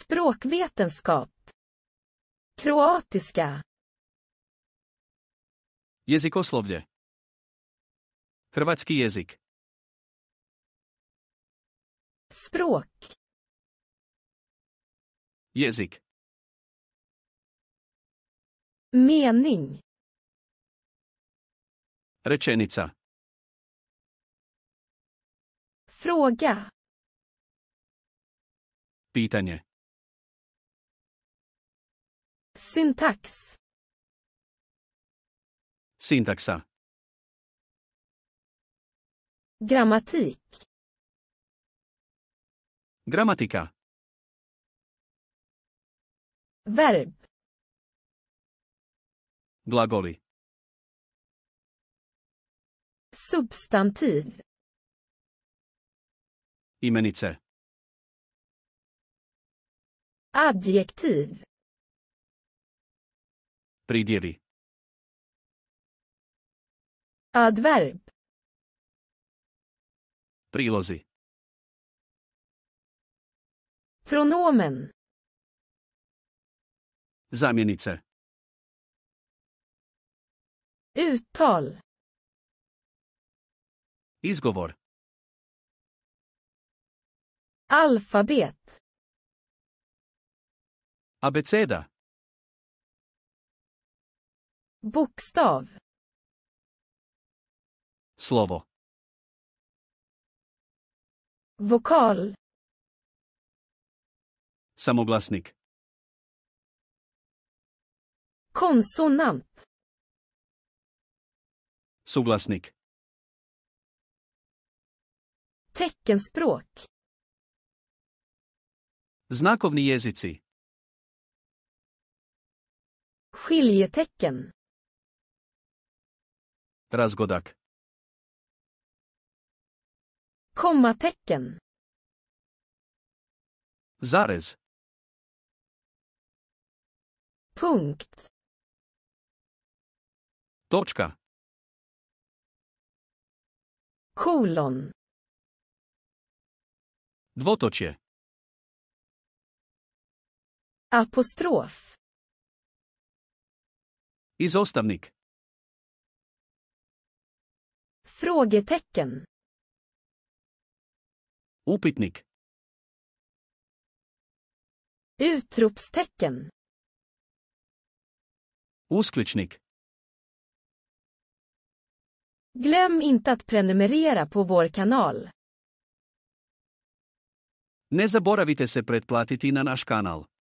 Språkvetenskap. Kroatiska. Jezikoslovlje. Hrvatski jezik. Språk. Jezik. Mening. Rečenica. Fråga. Pitanje. Syntax. Syntaxa. Grammatik. Grammatika Verb. Glagoli. Substantiv. Imenice. Adjektiv. Придели. Adverb. Prilozi. Pronomen. Zamjenice. Uttal. Izgovor. Alfabet. Abeceda. Bokstav. Slovo. Vokal. Samoglasnik. Konsonant. Suglasnik. Teckenspråk. Znakovni jezici. Skiljetecken. Razgodak. Kommatecken. Zarez. Punkt. Točka. Kolon. Dvotočje. Apostrof. Izostavnik. Frågetecken. Upitnik. Utropstecken. Uskličnik. Glöm inte att prenumerera på vår kanal. Ne zaboravite se pretplatiti na naš kanal.